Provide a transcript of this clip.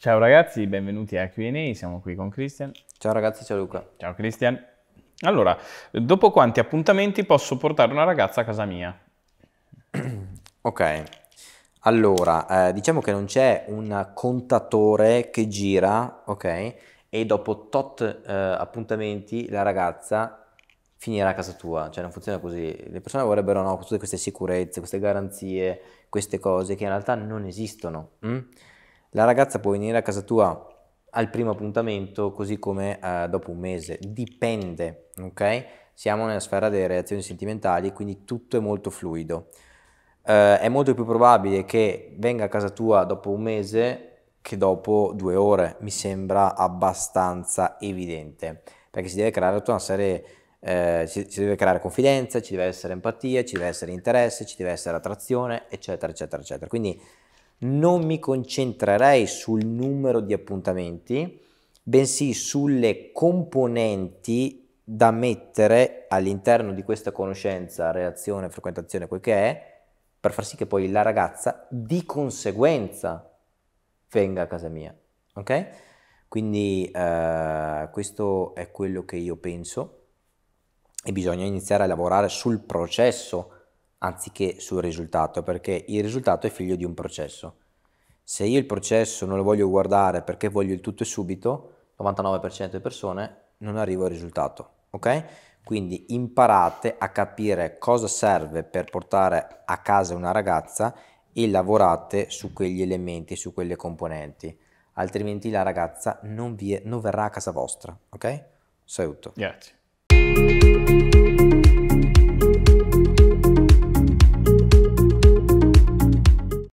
Ciao ragazzi, benvenuti a QA, siamo qui con Christian. Ciao ragazzi, ciao Luca. Ciao Cristian. Allora, dopo quanti appuntamenti posso portare una ragazza a casa mia? ok, allora eh, diciamo che non c'è un contatore che gira, ok? E dopo tot eh, appuntamenti la ragazza finirà a casa tua, cioè non funziona così. Le persone vorrebbero no, tutte queste sicurezze, queste garanzie, queste cose che in realtà non esistono. Mh? Mm? La ragazza può venire a casa tua al primo appuntamento, così come eh, dopo un mese. Dipende, ok? Siamo nella sfera delle reazioni sentimentali, quindi tutto è molto fluido. Eh, è molto più probabile che venga a casa tua dopo un mese che dopo due ore. Mi sembra abbastanza evidente, perché si deve creare tutta una serie eh, ci, ci, deve creare confidenza, ci deve essere empatia, ci deve essere interesse, ci deve essere attrazione, eccetera, eccetera, eccetera. Quindi non mi concentrerei sul numero di appuntamenti, bensì sulle componenti da mettere all'interno di questa conoscenza, reazione, frequentazione, quel che è, per far sì che poi la ragazza di conseguenza venga a casa mia. Ok? Quindi eh, questo è quello che io penso e bisogna iniziare a lavorare sul processo anziché sul risultato, perché il risultato è figlio di un processo. Se io il processo non lo voglio guardare perché voglio il tutto e subito, 99% delle persone non arrivo al risultato, ok? Quindi imparate a capire cosa serve per portare a casa una ragazza e lavorate su quegli elementi, su quelle componenti, altrimenti la ragazza non, vi è, non verrà a casa vostra, ok? Saluto. Grazie.